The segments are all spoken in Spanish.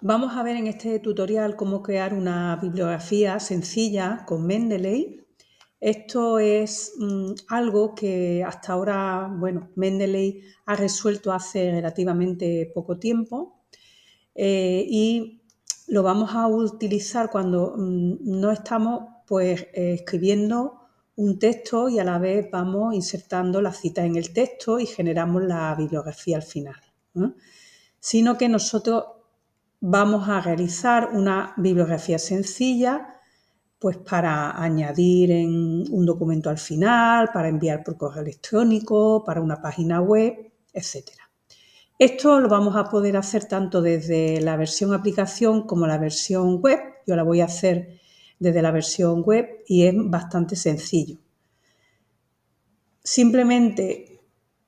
Vamos a ver en este tutorial cómo crear una bibliografía sencilla con Mendeley. Esto es mm, algo que hasta ahora, bueno, Mendeley ha resuelto hace relativamente poco tiempo eh, y lo vamos a utilizar cuando mm, no estamos pues eh, escribiendo un texto y a la vez vamos insertando las citas en el texto y generamos la bibliografía al final. Sino que nosotros vamos a realizar una bibliografía sencilla, pues para añadir en un documento al final, para enviar por correo electrónico, para una página web, etc. Esto lo vamos a poder hacer tanto desde la versión aplicación como la versión web. Yo la voy a hacer desde la versión web y es bastante sencillo. Simplemente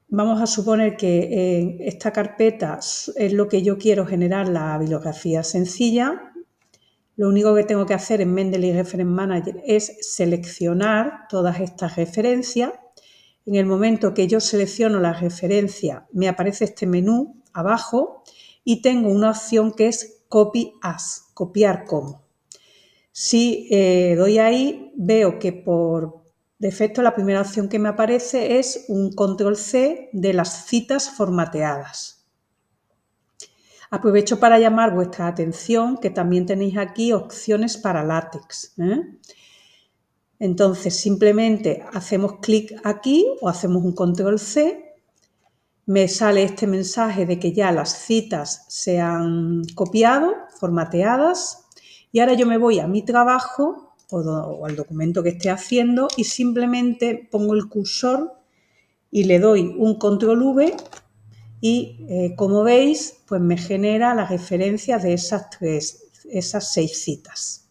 vamos a suponer que en eh, esta carpeta es lo que yo quiero generar la bibliografía sencilla. Lo único que tengo que hacer en Mendeley Reference Manager es seleccionar todas estas referencias. En el momento que yo selecciono la referencia, me aparece este menú abajo y tengo una opción que es Copy As, copiar como. Si eh, doy ahí, veo que por defecto la primera opción que me aparece es un control C de las citas formateadas. Aprovecho para llamar vuestra atención que también tenéis aquí opciones para látex. ¿eh? Entonces, simplemente hacemos clic aquí o hacemos un control C. Me sale este mensaje de que ya las citas se han copiado, formateadas. Y ahora yo me voy a mi trabajo o, al documento que esté haciendo y simplemente pongo el cursor y le doy un control V y eh, como veis, pues me genera las referencias de esas esas seis citas.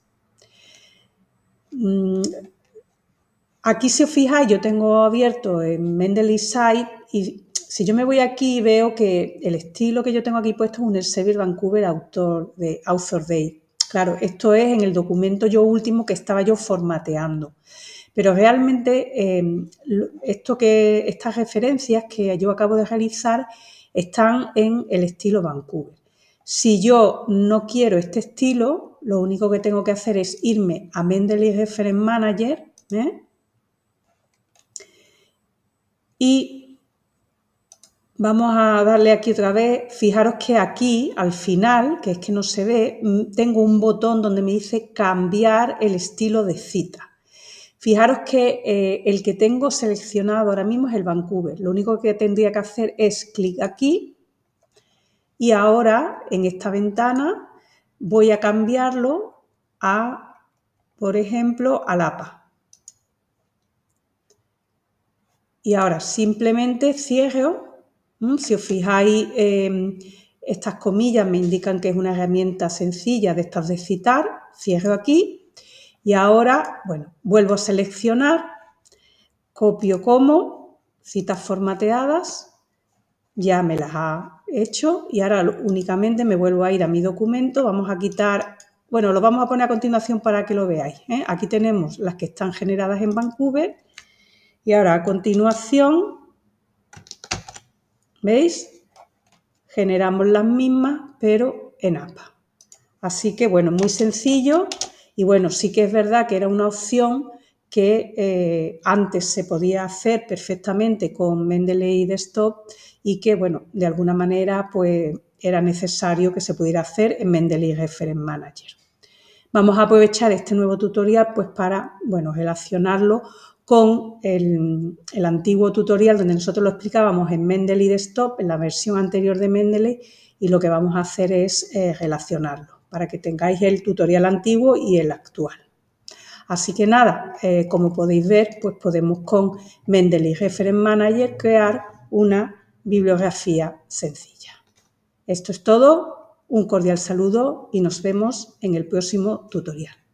Mm, aquí si os fijáis, yo tengo abierto en Mendeley Site y si yo me voy aquí veo que el estilo que yo tengo aquí puesto es un Elsevier Vancouver Author, de Author Day. Claro, esto es en el documento yo último que estaba yo formateando. Pero realmente em, esto que, estas referencias que yo acabo de realizar están en el estilo Vancouver. Si yo no quiero este estilo, lo único que tengo que hacer es irme a Mendeley Reference Manager ¿eh? y Vamos a darle aquí otra vez. Fijaros que aquí, al final, que es que no se ve, mm, tengo un botón donde me dice cambiar el estilo de cita. Fijaros que eh, el que tengo seleccionado ahora mismo es el Vancouver. Lo único que tendría que hacer es clic aquí y ahora en esta ventana voy a cambiarlo a, por ejemplo, a APA. Y ahora simplemente cierro si os fijáis, em, estas comillas me indican que es una herramienta sencilla de estas de citar. Cierro aquí y ahora, bueno, vuelvo a seleccionar, copio como, citas formateadas, ya me las ha hecho y ahora únicamente me vuelvo a ir a mi documento, vamos a quitar, bueno, lo vamos a poner a continuación para que lo veáis. ¿eh? Aquí tenemos las que están generadas en Vancouver y ahora a continuación ¿Veis? Generamos las mismas, pero en APA. Así que, bueno, muy sencillo. Y bueno, sí que es verdad que era una opción que eh, antes se podía hacer perfectamente con Mendeley Desktop y que, bueno, de alguna manera, pues era necesario que se pudiera hacer en Mendeley Reference Manager. Vamos a aprovechar este nuevo tutorial pues para, bueno, relacionarlo con el, antiguo tutorial donde nosotros lo explicábamos en Mendeley Desktop, en la versión anterior de Mendeley, y lo que vamos a hacer es eh, relacionarlo para que tengáis el tutorial antiguo y el actual. Así que nada, eh, como podéis ver, pues podemos con Mendeley Reference Manager crear una bibliografía sencilla. Esto es todo, un cordial saludo y nos vemos en el próximo tutorial.